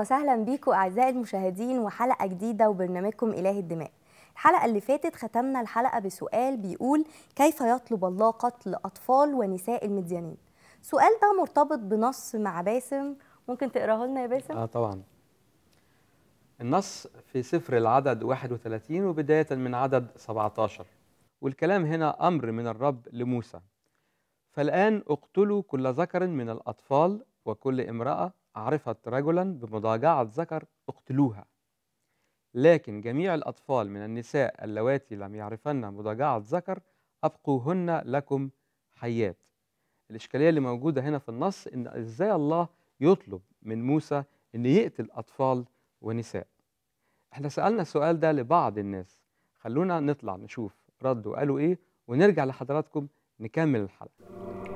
وسهلا بيكم اعزائي المشاهدين وحلقه جديده وبرنامجكم اله الدماء الحلقه اللي فاتت ختمنا الحلقه بسؤال بيقول كيف يطلب الله قتل اطفال ونساء المديانين سؤال ده مرتبط بنص مع باسم ممكن تقراه لنا يا باسم اه طبعا النص في سفر العدد 31 وبدايه من عدد 17 والكلام هنا امر من الرب لموسى فالان اقتلوا كل ذكر من الاطفال وكل امراه عرفت رجلا بمضاجعة ذكر اقتلوها لكن جميع الأطفال من النساء اللواتي لم يعرفن مضاجعة ذكر أبقوهن لكم حيات الإشكالية اللي موجودة هنا في النص إن إزاي الله يطلب من موسى إن يقتل أطفال ونساء إحنا سألنا السؤال ده لبعض الناس خلونا نطلع نشوف ردوا قالوا إيه ونرجع لحضراتكم نكمل الحلقة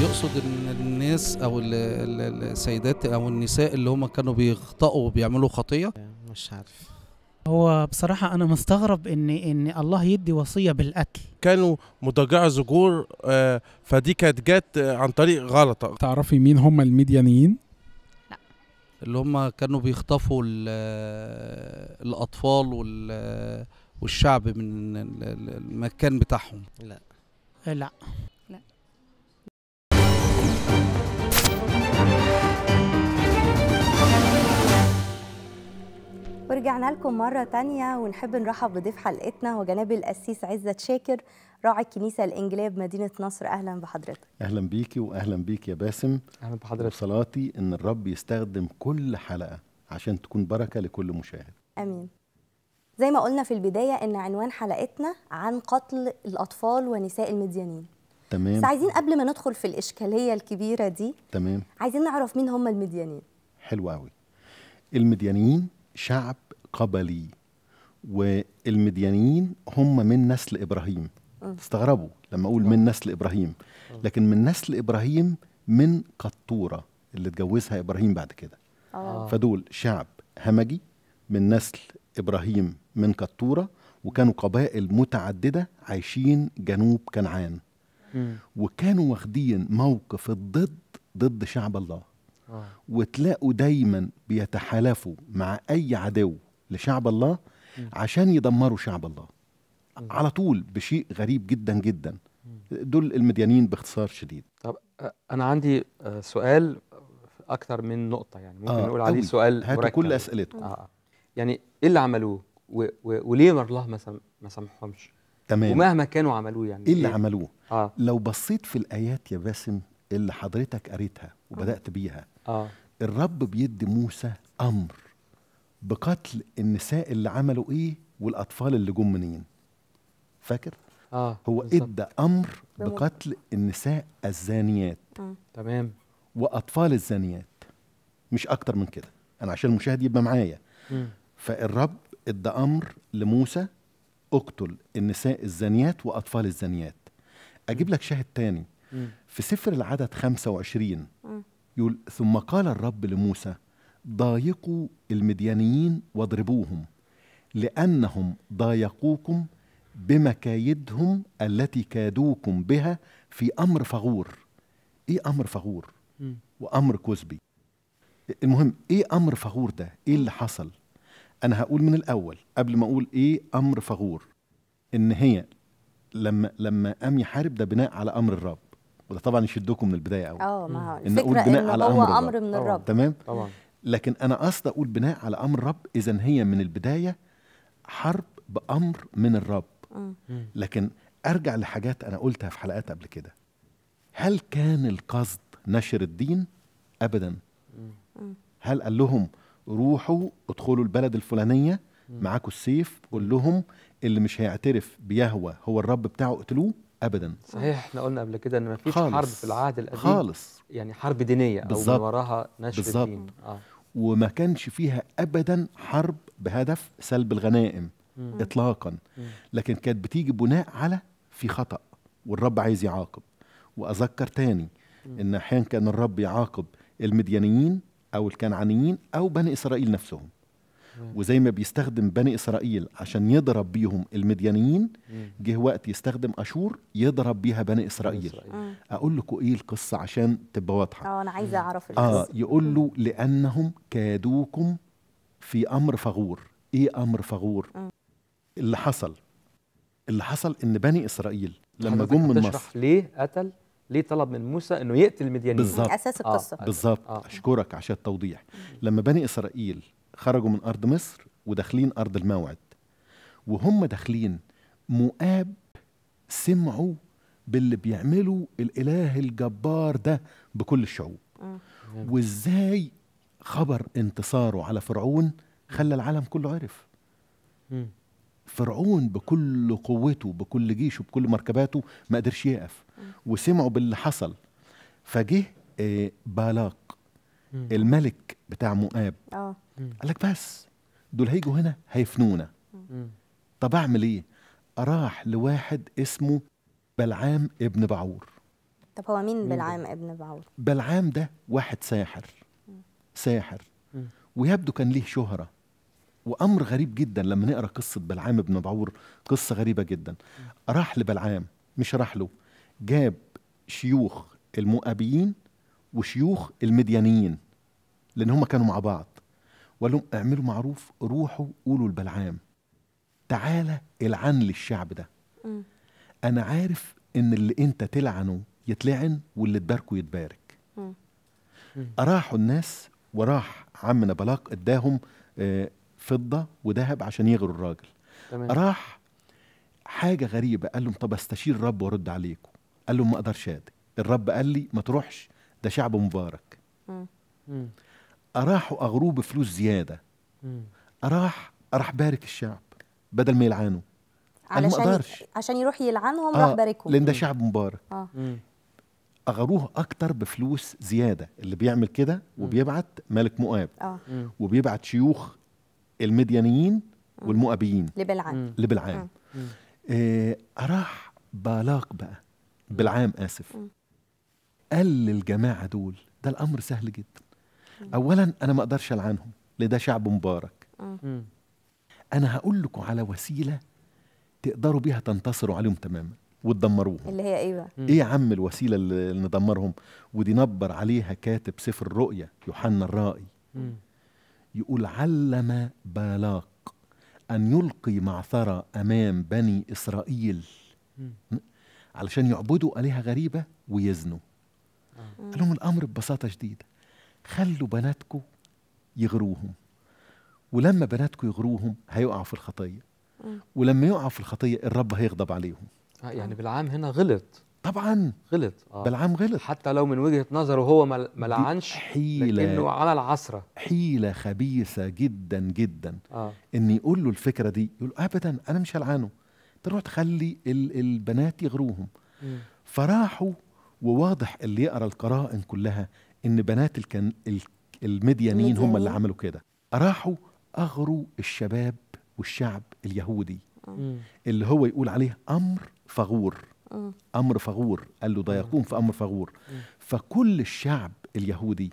يقصد ان الناس او السيدات او النساء اللي هم كانوا بيخطئوا وبيعملوا خطيه مش عارف هو بصراحة أنا مستغرب إن إن الله يدي وصية بالقتل. كانوا مضجعة ذكور آه، فدي كانت جت عن طريق غلطة. تعرفي مين هم الميديانيين؟ لا. اللي هم كانوا بيخطفوا الأطفال والشعب من المكان بتاعهم. لا. لا. ورجعنا لكم مرة تانية ونحب نرحب بضيف حلقتنا هو جناب القسيس عزت شاكر راعي الكنيسة الإنجليزية بمدينة نصر أهلا بحضرتك أهلا بيكي وأهلا بيك يا باسم أهلا بحضرتك صلاتي إن الرب يستخدم كل حلقة عشان تكون بركة لكل مشاهد أمين زي ما قلنا في البداية إن عنوان حلقتنا عن قتل الأطفال ونساء المديانين تمام بس عايزين قبل ما ندخل في الإشكالية الكبيرة دي تمام عايزين نعرف مين هم المديانين حلو قوي المديانيين شعب قبلي والمديانيين هم من نسل ابراهيم تستغربوا لما اقول من نسل ابراهيم لكن من نسل ابراهيم من قطوره اللي اتجوزها ابراهيم بعد كده آه. آه. فدول شعب همجي من نسل ابراهيم من قطوره وكانوا قبائل متعدده عايشين جنوب كنعان وكانوا واخدين موقف الضد ضد شعب الله آه. وتلاقوا دايما بيتحالفوا مع اي عدو لشعب الله عشان يدمروا شعب الله على طول بشيء غريب جدا جدا دول المديانين باختصار شديد طب آه، انا عندي آه، سؤال اكثر من نقطه يعني ممكن آه نقول عليه سؤال هاتوا كل اسئلتكم آه. يعني ايه اللي عملوه وليه الله ما ما سامحهمش تمام ومهما كانوا عملوه يعني ايه اللي إيه؟ عملوه آه. لو بصيت في الايات يا باسم اللي حضرتك قريتها وبدات آه. بيها آه. الرب بيدي موسى امر بقتل النساء اللي عملوا ايه والاطفال اللي جم منين فاكر آه. هو ادى امر بقتل النساء الزانيات آه. تمام واطفال الزانيات مش اكتر من كده انا عشان المشاهد يبقى معايا فالرب ادى امر لموسى اقتل النساء الزانيات واطفال الزانيات اجيب لك شاهد تاني في سفر العدد 25 يقول ثم قال الرب لموسى ضايقوا المديانيين واضربوهم لأنهم ضايقوكم بمكايدهم التي كادوكم بها في أمر فغور إيه أمر فغور وأمر كذبي المهم إيه أمر فغور ده إيه اللي حصل أنا هقول من الأول قبل ما أقول إيه أمر فغور إن هي لما لما قام يحارب ده بناء على أمر الرب وده طبعا يشدكم من البدايه قوي اه ما هو الفكره إن, ان على هو امر, أمر من الرب تمام طبعا لكن انا قصدي اقول بناء على امر الرب اذا هي من البدايه حرب بامر من الرب لكن ارجع لحاجات انا قلتها في حلقات قبل كده هل كان القصد نشر الدين ابدا هل قال لهم روحوا ادخلوا البلد الفلانيه معاكم السيف قول لهم اللي مش هيعترف بيهوى هو الرب بتاعه اقتلوه ابدا صحيح احنا قلنا قبل كده ان ما فيش حرب في العهد القديم خالص يعني حرب دينيه بالزبط. او من وراها نشر بالزبط. الدين آه. وما كانش فيها ابدا حرب بهدف سلب الغنائم مم. اطلاقا مم. لكن كانت بتيجي بناء على في خطا والرب عايز يعاقب واذكر تاني مم. ان احيانا كان الرب يعاقب المديانيين او الكنعانيين او بني اسرائيل نفسهم وزي ما بيستخدم بني اسرائيل عشان يضرب بيهم المديانيين جه وقت يستخدم اشور يضرب بيها بني اسرائيل اقول لكم ايه القصه عشان تبقى واضحه اه انا عايزه اعرف آه، القصه اه يقول له لانهم كادوكم في امر فغور ايه امر فغور اللي حصل اللي حصل ان بني اسرائيل لما جم من مصر ليه قتل ليه طلب من موسى انه يقتل المديانيين بالظبط اساس القصه آه. بالظبط آه. اشكرك عشان التوضيح لما بني اسرائيل خرجوا من ارض مصر وداخلين ارض الموعد وهم داخلين مؤاب سمعوا باللي بيعملوا الاله الجبار ده بكل الشعوب آه. وازاي خبر انتصاره على فرعون خلى العالم كله عرف فرعون بكل قوته بكل جيشه بكل مركباته ما قدرش يقف آه. وسمعوا باللي حصل فجه آه، بالاق الملك بتاع مؤاب اه قال لك بس دول هيجوا هنا هيفنونا طب اعمل ايه راح لواحد اسمه بلعام ابن بعور طب هو مين بلعام ابن بعور بلعام ده واحد ساحر ساحر ويبدو كان ليه شهره وامر غريب جدا لما نقرا قصه بلعام ابن بعور قصه غريبه جدا راح لبلعام مش راح له جاب شيوخ المؤابيين وشيوخ المديانيين لان هم كانوا مع بعض وقال لهم اعملوا معروف روحوا قولوا لبلعام تعالى العن للشعب ده م. انا عارف ان اللي انت تلعنه يتلعن واللي تباركه يتبارك م. راحوا الناس وراح عمنا بلاق اداهم آه، فضه وذهب عشان يغروا الراجل تمام. راح حاجه غريبه قال لهم طب استشير الرب وارد عليكم قال لهم ما اقدرش ادي الرب قال لي ما تروحش ده شعب مبارك اراح أراحوا أغروه بفلوس زيادة أراح أراح بارك الشعب بدل ما يلعنوا علشان ما أقدرش. عشان يروح يلعنهم آه راح باركهم لأن ده شعب مبارك آه. أغروه أكتر بفلوس زيادة اللي بيعمل كده وبيبعت ملك مؤاب آه. وبيبعت شيوخ المديانيين والمؤابيين لبلعام لبلعام آه. آه. آه. راح بالاق بقى بالعام آسف قال الجماعه دول ده الامر سهل جدا اولا انا ما اقدرش العنهم لده شعب مبارك انا هقول لكم على وسيله تقدروا بيها تنتصروا عليهم تماما وتدمروهم اللي هي ايه بقى؟ ايه يا عم الوسيله اللي ندمرهم؟ ودي نبر عليها كاتب سفر الرؤية يوحنا الرائي يقول علم بالاق ان يلقي معثره امام بني اسرائيل علشان يعبدوا الهه غريبه ويزنوا قال لهم الامر ببساطه شديده خلوا بناتكم يغروهم ولما بناتكم يغروهم هيقعوا في الخطيه ولما يقعوا في الخطيه الرب هيغضب عليهم آه، يعني بالعام هنا غلط طبعا غلط آه. بالعام غلط حتى لو من وجهه نظره هو ما لعنش حيله لكنه على العصره حيله خبيثه جدا جدا آه. ان يقول له الفكره دي يقول ابدا انا مش هلعنه تروح تخلي البنات يغروهم م. فراحوا وواضح اللي يقرا القرائن كلها ان بنات الكن المديانين هم اللي عملوا كده راحوا اغروا الشباب والشعب اليهودي اللي هو يقول عليه امر فغور امر فغور قال له ده يقوم في امر فغور فكل الشعب اليهودي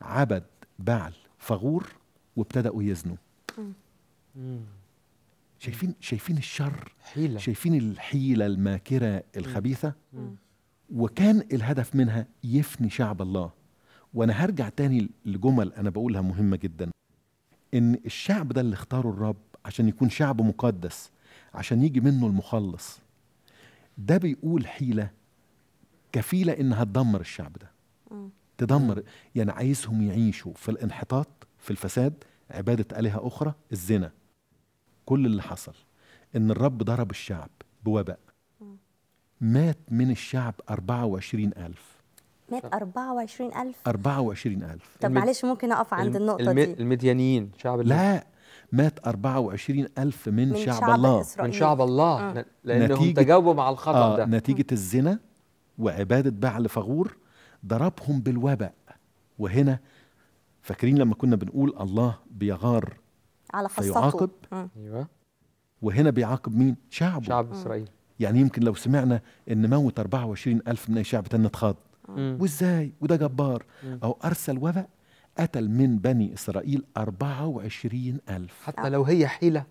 عبد بعل فغور وابتدأوا يزنوا شايفين شايفين الشر حيلة. شايفين الحيلة الماكرة الخبيثة مم. وكان الهدف منها يفني شعب الله وانا هرجع تاني لجمل انا بقولها مهمه جدا ان الشعب ده اللي اختاره الرب عشان يكون شعب مقدس عشان يجي منه المخلص ده بيقول حيله كفيله انها تدمر الشعب ده م. تدمر يعني عايزهم يعيشوا في الانحطاط في الفساد عباده الهه اخرى الزنا كل اللي حصل ان الرب ضرب الشعب بوباء مات من الشعب 24 ألف مات 24 ألف 24 ألف طب معلش ممكن أقف عند النقطة دي المديانيين شعب لا مات 24 ألف من, من شعب, شعب الله إسرائيل. من شعب الله آه. لأنهم لأنهم تجاوبوا مع الخطأ آه ده نتيجة م. الزنا وعبادة بعل فغور ضربهم بالوباء وهنا فاكرين لما كنا بنقول الله بيغار على خاصته فيعاقب آه. أيوة. وهنا بيعاقب مين؟ شعبه شعب آه. إسرائيل يعني يمكن لو سمعنا ان موت 24 ألف من شعب تنة خاض وازاي وده جبار او ارسل وباء قتل من بني اسرائيل 24 ألف حتى لو هي حيله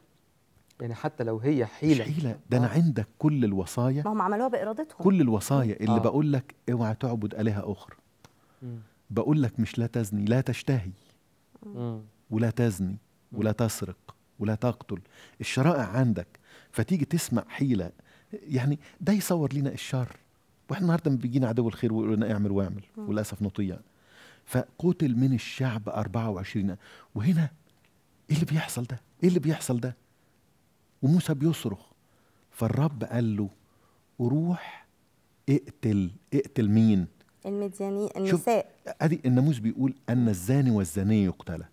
يعني حتى لو هي حيله مش حيله ده انا آه. عندك كل الوصايا ما هم عملوها بارادتهم كل الوصايا اللي آه. بقول لك اوعى تعبد الهه اخرى بقول لك مش لا تزني لا تشتهي مم. ولا تزني ولا تسرق ولا تقتل الشرائع عندك فتيجي تسمع حيله يعني ده يصور لنا الشر واحنا النهارده بيجينا عدو الخير ويقول لنا اعمل واعمل وللاسف نطيع فقتل من الشعب 24 وهنا ايه اللي بيحصل ده؟ ايه اللي بيحصل ده؟ وموسى بيصرخ فالرب قال له روح اقتل اقتل مين؟ المديانين النساء شوف ادي الناموس بيقول ان الزاني والزانيه يقتلى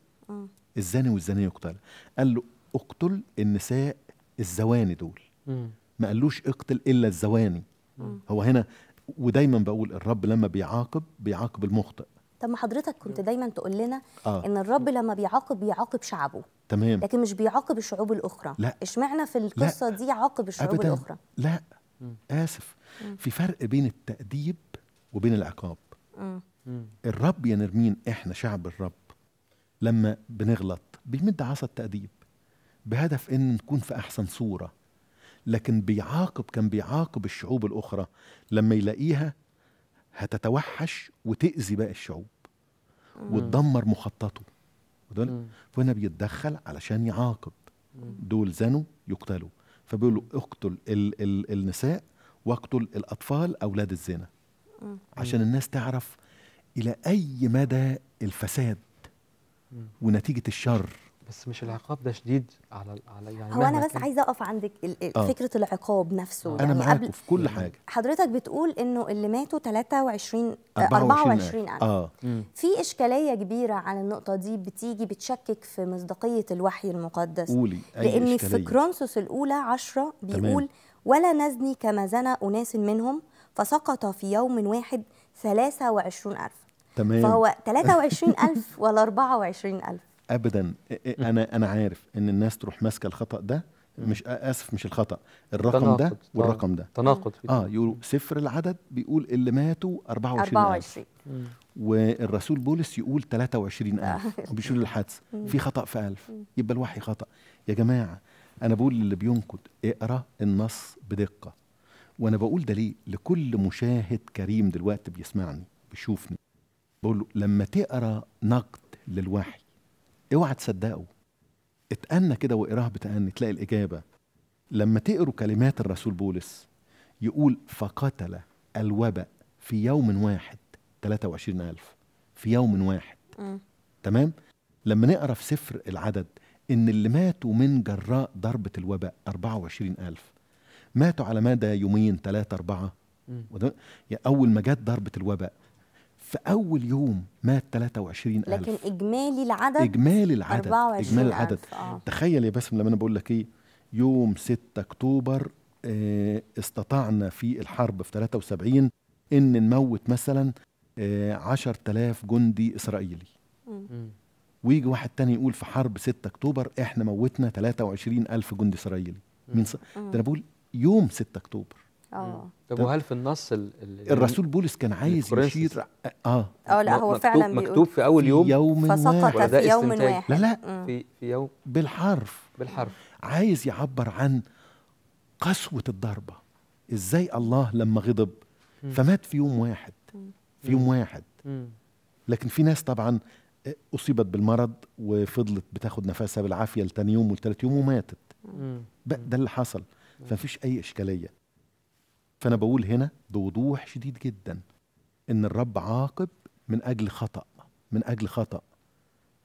الزاني والزانيه يقتلى قال له اقتل النساء الزواني دول ما قالوش اقتل الا الزواني هو هنا ودايما بقول الرب لما بيعاقب بيعاقب المخطئ طب ما حضرتك كنت دايما تقول لنا آه. ان الرب لما بيعاقب بيعاقب شعبه تمام لكن مش بيعاقب الشعوب الاخرى لا اشمعنى في القصه لا. دي عاقب الشعوب أبداً. الاخرى لا اسف مم. في فرق بين التاديب وبين العقاب مم. الرب يا نرمين احنا شعب الرب لما بنغلط بيمد عصا التاديب بهدف ان نكون في احسن صوره لكن بيعاقب كان بيعاقب الشعوب الأخرى لما يلاقيها هتتوحش وتأذي باقي الشعوب وتدمر مخططه فهنا بيتدخل علشان يعاقب دول زنوا يقتلوا فبيقولوا اقتل ال ال النساء واقتل الأطفال أولاد الزنا عشان الناس تعرف إلى أي مدى الفساد ونتيجة الشر بس مش العقاب ده شديد على على يعني هو انا بس عايزه اقف عندك آه. فكره العقاب نفسه آه. يعني انا معاك في كل حاجه حضرتك بتقول انه اللي ماتوا 23 24 ألف آه. آه. في اشكاليه كبيره على النقطه دي بتيجي بتشكك في مصداقيه الوحي المقدس قولي أي لان إشكالية. في كرونسوس الاولى 10 بيقول تمام. ولا نزني كما زنى اناس منهم فسقط في يوم واحد 23000 تمام فهو 23000 ولا 24000 ابدا انا انا عارف ان الناس تروح ماسكه الخطا ده مش اسف مش الخطا الرقم تناقض. ده والرقم ده تناقض اه يقولوا صفر العدد بيقول اللي ماتوا 24 24 والرسول بولس يقول 23000 آه. وبيشيل الحادثه في خطا في 1000 يبقى الوحي خطا يا جماعه انا بقول للي بينقد اقرا النص بدقه وانا بقول ده ليه لكل مشاهد كريم دلوقتي بيسمعني بيشوفني بقول له لما تقرا نقد للوحي اوعى تصدقه اتأنى كده واقراها بتأني تلاقي الإجابة لما تقروا كلمات الرسول بولس يقول فقتل الوباء في يوم واحد 23000 في يوم واحد م. تمام لما نقرا في سفر العدد ان اللي ماتوا من جراء ضربه الوباء 24000 ماتوا على مدى يومين ثلاثة أربعة وده يعني أول ما جت ضربة الوباء في اول يوم مات 23000 لكن اجمالي العدد اجمالي العدد 24 اجمالي العدد آه. تخيل يا باسم لما انا بقول لك ايه يوم 6 اكتوبر اه استطعنا في الحرب في 73 ان نموت مثلا اه 10000 جندي اسرائيلي ويجي واحد تاني يقول في حرب 6 اكتوبر احنا موتنا 23000 جندي اسرائيلي مين ده انا بقول يوم 6 اكتوبر اه طب وهل في النص ال ال الرسول بولس كان عايز يشير اه اه لا هو فعلا مكتوب, مكتوب في اول يوم في يوم فسقط واحد. في يوم واحد لا لا في في يوم بالحرف بالحرف عايز يعبر عن قسوه الضربه ازاي الله لما غضب فمات في يوم واحد في يوم واحد لكن في ناس طبعا اصيبت بالمرض وفضلت بتاخد نفسها بالعافيه لتاني يوم والتالت يوم وماتت ده اللي حصل فمفيش اي اشكاليه فانا بقول هنا بوضوح شديد جدا ان الرب عاقب من اجل خطا من اجل خطا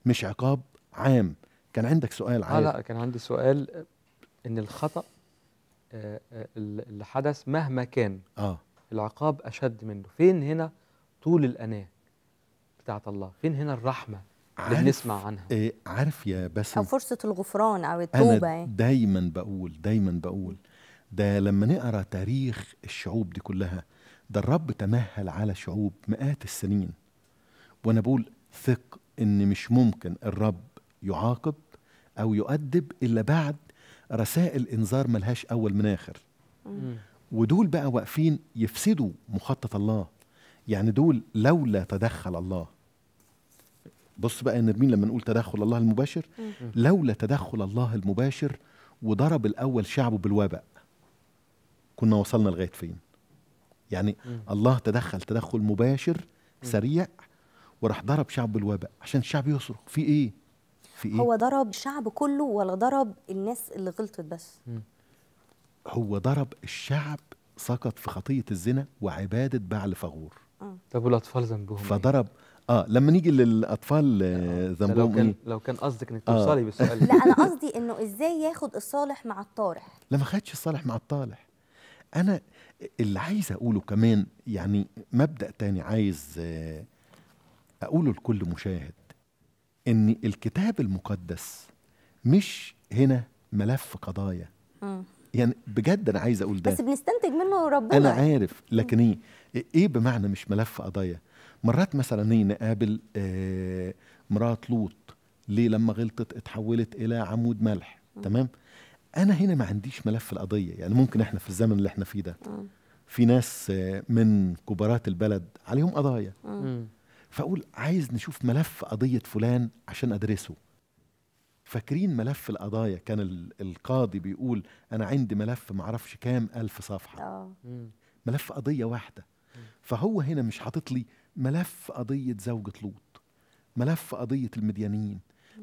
مش عقاب عام كان عندك سؤال عام آه لا كان عندي سؤال ان الخطا آه، آه، اللي حدث مهما كان اه العقاب اشد منه فين هنا طول الاناه بتاعت الله فين هنا الرحمه اللي بنسمع عنها إيه عارف يا بس او فرصه الغفران او التوبه انا إيه؟ دايما بقول دايما بقول ده لما نقرا تاريخ الشعوب دي كلها ده الرب تمهل على شعوب مئات السنين وانا بقول ثق ان مش ممكن الرب يعاقب او يؤدب الا بعد رسائل انذار ملهاش اول من اخر ودول بقى واقفين يفسدوا مخطط الله يعني دول لولا تدخل الله بص بقى يا نرمين لما نقول تدخل الله المباشر لولا تدخل الله المباشر وضرب الاول شعبه بالوباء كنا وصلنا لغايه فين يعني مم. الله تدخل تدخل مباشر سريع وراح ضرب شعب الوباء عشان الشعب يصرخ في ايه في ايه هو ضرب الشعب كله ولا ضرب الناس اللي غلطت بس مم. هو ضرب الشعب سقط في خطيه الزنا وعباده بعل فغور طب والاطفال ذنبهم إيه؟ فضرب اه لما نيجي للاطفال آه، يعني آه، ذنبهم لو كان إيه؟ لو كان قصدك انك آه. توصلي آه. بالسؤال لا انا قصدي انه ازاي ياخد الصالح مع الطارح لا ما خدش الصالح مع الطالح انا اللي عايز اقوله كمان يعني مبدا تاني عايز آه، اقوله لكل مشاهد ان الكتاب المقدس مش هنا ملف قضايا يعني بجد انا عايز اقول ده بس بنستنتج منه ربنا انا عارف لكن ايه ايه بمعنى مش ملف قضايا مرات مثلا ايه نقابل آه مرات لوط ليه لما غلطت اتحولت الى عمود ملح تمام انا هنا ما عنديش ملف القضيه يعني ممكن احنا في الزمن اللي احنا فيه ده في ناس من كبارات البلد عليهم قضايا فاقول عايز نشوف ملف قضيه فلان عشان ادرسه فاكرين ملف القضايا كان القاضي بيقول انا عندي ملف ما اعرفش كام الف صفحه آه. ملف قضيه واحده فهو هنا مش حاطط لي ملف قضيه زوجه لوط ملف قضيه المديانين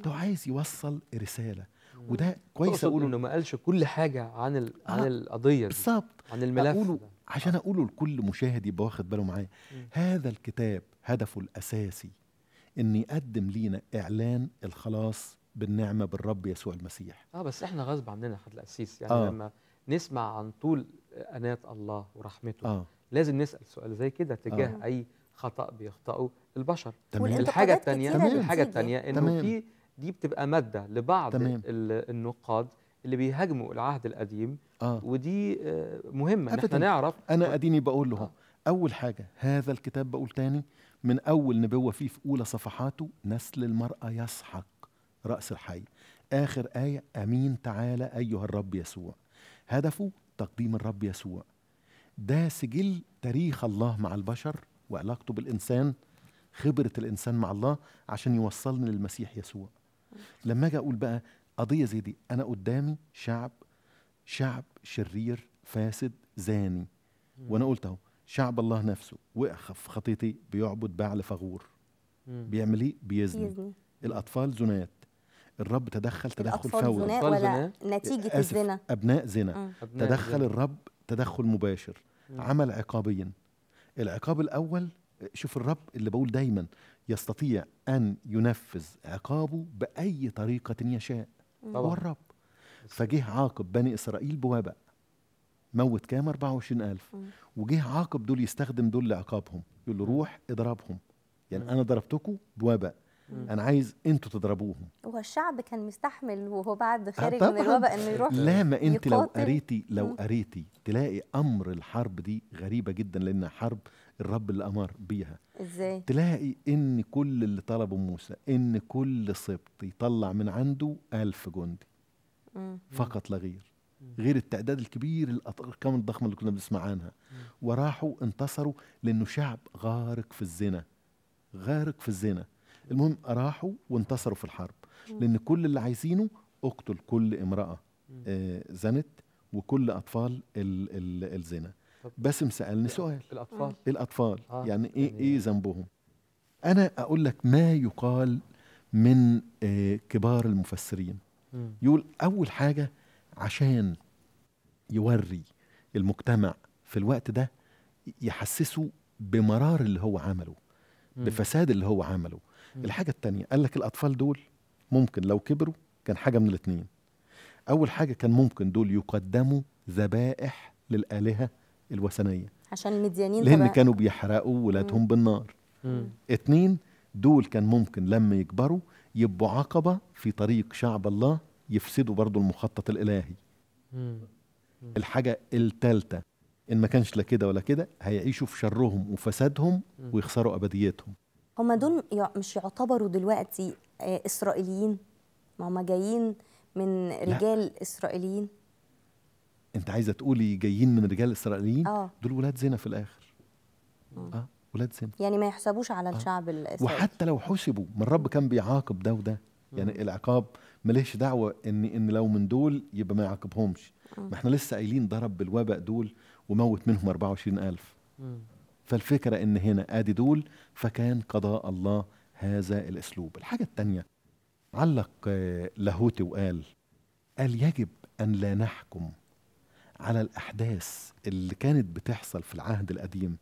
لو عايز يوصل رساله وده كويس اقوله انه ما قالش كل حاجه عن ال... آه عن القضيه دي بالظبط عن الملف أقوله عشان اقوله لكل مشاهد يبقى واخد باله معايا هذا الكتاب هدفه الاساسي ان يقدم لينا اعلان الخلاص بالنعمه بالرب يسوع المسيح اه بس احنا غصب عننا خد القسيس يعني آه. لما نسمع عن طول انات الله ورحمته آه. لازم نسال سؤال زي كده تجاه آه. اي خطا بيخطئه البشر تمام. الحاجه الثانيه الحاجه الثانيه انه في دي بتبقى ماده لبعض تمام. النقاد اللي بيهاجموا العهد القديم آه. ودي آه، مهمه ان احنا نعرف انا اديني بقول لهم آه. اول حاجه هذا الكتاب بقول تاني من اول نبوه فيه في اولى صفحاته نسل المراه يسحق راس الحي اخر ايه امين تعالى ايها الرب يسوع هدفه تقديم الرب يسوع ده سجل تاريخ الله مع البشر وعلاقته بالانسان خبره الانسان مع الله عشان يوصلنا للمسيح يسوع لما اجي اقول بقى قضيه زي دي انا قدامي شعب شعب شرير فاسد زاني وانا قلت اهو شعب الله نفسه وقع في خطيتي بيعبد بعل فغور بيعمل ايه بيزني الاطفال زنات الرب تدخل تدخل فوري زناء ولا نتيجه الزنا ابناء زنا تدخل زنة. الرب تدخل مباشر مم. عمل عقابيا العقاب الاول شوف الرب اللي بقول دايما يستطيع أن ينفذ عقابه بأي طريقة يشاء هو الرب فجه عاقب بني إسرائيل بوباء موت كام 24000 وجه عاقب دول يستخدم دول لعقابهم يقول له روح اضربهم يعني أنا ضربتكم بوباء انا عايز انتوا تضربوهم هو الشعب كان مستحمل وهو بعد آه، خارج من الوباء انه يروح لا ما انت لو قريتي لو قريتي تلاقي امر الحرب دي غريبه جدا لانها حرب الرب اللي امر بيها ازاي تلاقي ان كل اللي طلبه موسى ان كل سبط يطلع من عنده ألف جندي مم. فقط لا غير غير التعداد الكبير الارقام الضخمه اللي كنا بنسمع عنها وراحوا انتصروا لانه شعب غارق في الزنا غارق في الزنا المهم راحوا وانتصروا في الحرب لان كل اللي عايزينه اقتل كل امراه آه، زنت وكل اطفال الزنا باسم سالني سؤال الاطفال الاطفال آه. يعني ايه يعني ايه ذنبهم انا اقول لك ما يقال من آه، كبار المفسرين يقول اول حاجه عشان يوري المجتمع في الوقت ده يحسسه بمرار اللي هو عمله بفساد اللي هو عمله الحاجه التانية قال لك الاطفال دول ممكن لو كبروا كان حاجه من الاتنين اول حاجه كان ممكن دول يقدموا ذبائح للالهه الوثنيه عشان مديانين لان كانوا بيحرقوا ولادهم بالنار مم. اتنين دول كان ممكن لما يكبروا يبقوا عقبه في طريق شعب الله يفسدوا برضو المخطط الالهي مم. مم. الحاجه الثالثه ان ما كانش لا كده ولا كده هيعيشوا في شرهم وفسادهم ويخسروا ابديتهم هم دول مش يعتبروا دلوقتي آه، اسرائيليين ما هم جايين من رجال لا. اسرائيليين انت عايزه تقولي جايين من رجال اسرائيليين آه. دول ولاد زنا في الاخر اه ولاد زنا يعني ما يحسبوش على آه. الشعب الاسرائيلي وحتى لو حسبوا ما الرب كان بيعاقب ده وده يعني مم. العقاب ماليش دعوه ان ان لو من دول يبقى ما يعاقبهمش ما احنا لسه قايلين ضرب بالوباء دول وموت منهم 24000 فالفكرة إن هنا آدي دول فكان قضاء الله هذا الأسلوب الحاجة الثانية علق آه، لاهوتي وقال قال يجب أن لا نحكم على الأحداث اللي كانت بتحصل في العهد القديم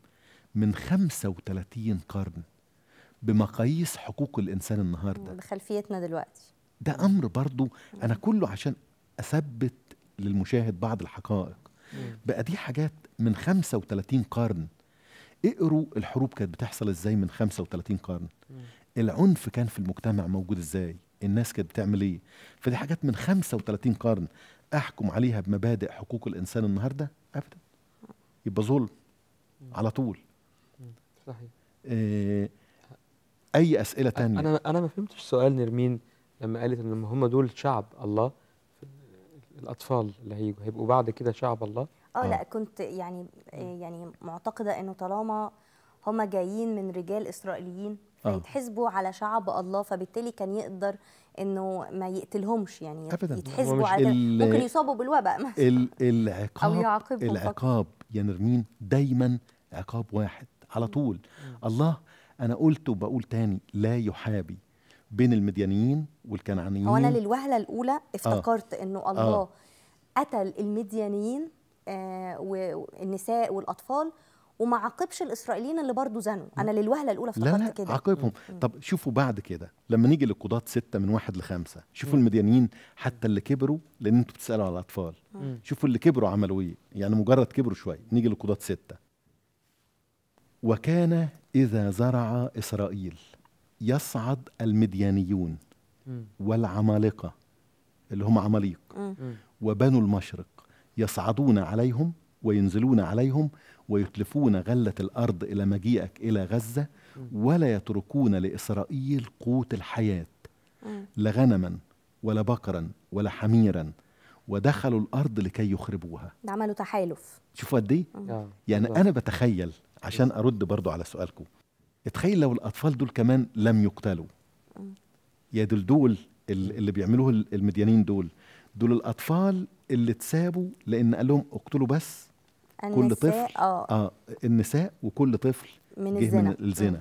من 35 قرن بمقاييس حقوق الإنسان النهاردة بخلفيتنا دلوقتي ده أمر برضو أنا كله عشان أثبت للمشاهد بعض الحقائق بقى دي حاجات من 35 قرن اقروا الحروب كانت بتحصل ازاي من 35 قرن العنف كان في المجتمع موجود ازاي الناس كانت بتعمل ايه فدي حاجات من 35 قرن احكم عليها بمبادئ حقوق الانسان النهارده ابدا يبقى ظلم على طول صحيح آه، اي اسئله تانية انا انا ما فهمتش سؤال نرمين لما قالت ان هم دول شعب الله الاطفال اللي هيبقوا بعد كده شعب الله اه لا كنت يعني آه، يعني معتقده انه طالما هما جايين من رجال اسرائيليين آه. فيتحسبوا على شعب الله فبالتالي كان يقدر انه ما يقتلهمش يعني أبداً. يتحسبوا على ممكن يصابوا بالوباء مثلا العقاب او يعاقبهم العقاب يا نرمين دايما عقاب واحد على طول الله انا قلت وبقول تاني لا يحابي بين المديانيين والكنعانيين هو انا للوهله الاولى افتكرت آه. انه آه. الله آه. قتل المديانيين آه، والنساء والاطفال وما عاقبش الاسرائيليين اللي برضه زنوا انا للوهله الاولى افتكرت لا لا كده عاقبهم طب شوفوا بعد كده لما نيجي للقضاة ستة من واحد لخمسة شوفوا المديانيين حتى اللي كبروا لان انتوا بتسالوا على الاطفال مم. شوفوا اللي كبروا عملوا ايه يعني مجرد كبروا شويه نيجي للقضاة ستة وكان اذا زرع اسرائيل يصعد المديانيون والعمالقه اللي هم عماليق وبنو المشرق يصعدون عليهم وينزلون عليهم ويتلفون غلة الأرض إلى مجيئك إلى غزة ولا يتركون لإسرائيل قوت الحياة لا غنما ولا بقرا ولا حميرا ودخلوا الأرض لكي يخربوها ده عملوا تحالف شوفوا قد إيه؟ آه. يعني أنا بتخيل عشان إيه؟ أرد برضو على سؤالكم اتخيل لو الأطفال دول كمان لم يقتلوا يا دول دول اللي بيعملوه المديانين دول دول الأطفال اللي اتسابوا لأن قال لهم اقتلوا بس كل طفل اه, آه النساء وكل طفل من جه الزنا. من الزنا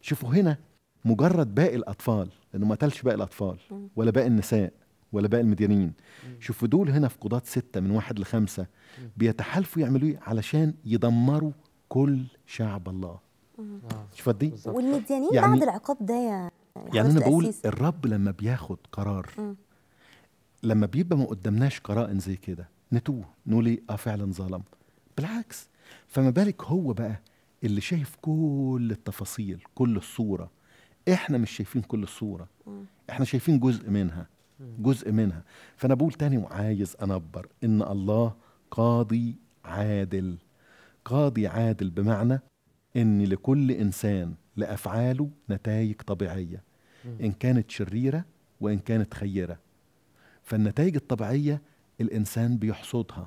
شوفوا هنا مجرد باقي الأطفال لأنه ما قتلش باقي الأطفال ولا باقي النساء ولا باقي المديانين شوفوا دول هنا في قضاة ستة من واحد لخمسة بيتحالفوا يعملوا ايه علشان يدمروا كل شعب الله آه، شوفوا دي والمديانين يعني بعد العقاب ده يعني يعني انا بقول الرب لما بياخد قرار لما بيبقى ما قدامناش قرائن زي كده نتوه نقول ايه اه فعلا ظلم بالعكس فما بالك هو بقى اللي شايف كل التفاصيل كل الصوره احنا مش شايفين كل الصوره احنا شايفين جزء منها جزء منها فانا بقول تاني وعايز انبر ان الله قاضي عادل قاضي عادل بمعنى ان لكل انسان لافعاله نتائج طبيعيه ان كانت شريره وان كانت خيره فالنتائج الطبيعيه الانسان بيحصدها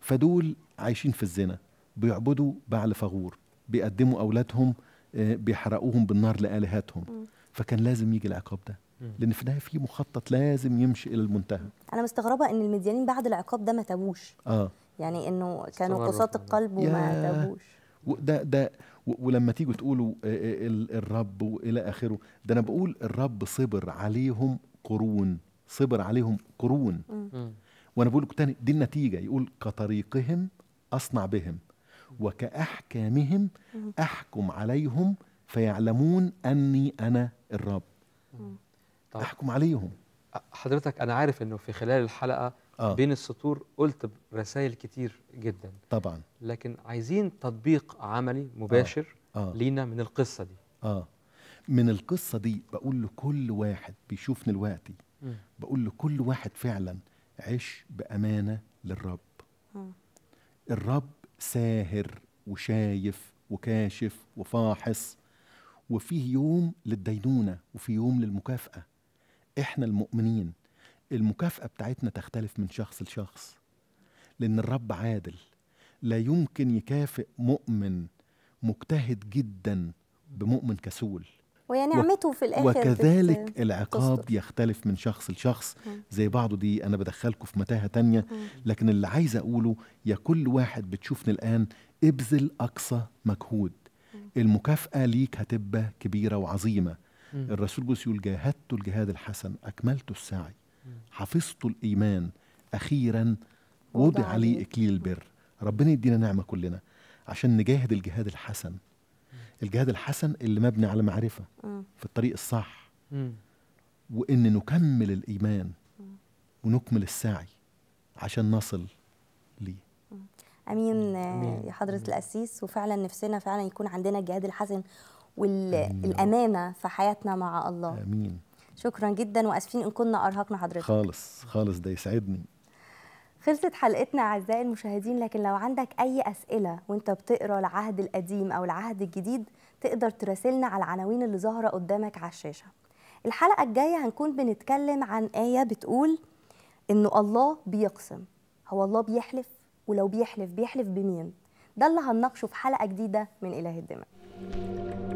فدول عايشين في الزنا بيعبدوا بعل فغور بيقدموا اولادهم آه، بيحرقوهم بالنار لالهتهم فكان لازم يجي العقاب ده لان في النهايه في مخطط لازم يمشي الى المنتهى انا مستغربه ان المديانين بعد العقاب ده ما تابوش اه يعني انه كانوا قساة القلب وما تابوش ده ده ولما تيجوا تقولوا آه، آه، الرب والى اخره ده انا بقول الرب صبر عليهم قرون صبر عليهم قرون وانا بقول لكم تاني دي النتيجه يقول كطريقهم اصنع بهم وكاحكامهم احكم عليهم فيعلمون اني انا الرب طيب. احكم عليهم حضرتك انا عارف انه في خلال الحلقه آه. بين السطور قلت رسائل كتير جدا طبعا لكن عايزين تطبيق عملي مباشر آه. آه. لينا من القصه دي اه من القصه دي بقول لكل واحد بيشوفني دلوقتي بقول لكل واحد فعلا عش بامانه للرب آه. الرب ساهر وشايف وكاشف وفاحص وفيه يوم للدينونه وفي يوم للمكافاه احنا المؤمنين المكافاه بتاعتنا تختلف من شخص لشخص لان الرب عادل لا يمكن يكافئ مؤمن مجتهد جدا بمؤمن كسول وهي نعمته في الاخر وكذلك بت... العقاب تصدر. يختلف من شخص لشخص زي بعضه دي انا بدخلكم في متاهه تانية لكن اللي عايز اقوله يا كل واحد بتشوفني الان ابذل اقصى مجهود المكافاه ليك هتبقى كبيره وعظيمه الرسول جوز يقول جاهدت الجهاد الحسن اكملت السعي حفظت الايمان اخيرا وضع لي اكليل البر ربنا يدينا نعمه كلنا عشان نجاهد الجهاد الحسن الجهاد الحسن اللي مبني على معرفه م. في الطريق الصح م. وان نكمل الايمان م. ونكمل السعي عشان نصل ليه امين, أمين. يا حضره القسيس وفعلا نفسنا فعلا يكون عندنا الجهاد الحسن والامانه في حياتنا مع الله امين شكرا جدا واسفين ان كنا ارهقنا حضرتك خالص خالص ده يسعدني خلصت حلقتنا اعزائي المشاهدين لكن لو عندك اي اسئله وانت بتقرا العهد القديم او العهد الجديد تقدر تراسلنا على العناوين اللي ظاهره قدامك على الشاشه الحلقه الجايه هنكون بنتكلم عن ايه بتقول انه الله بيقسم هو الله بيحلف ولو بيحلف بيحلف بمين ده اللي هنناقشه في حلقه جديده من اله الدماء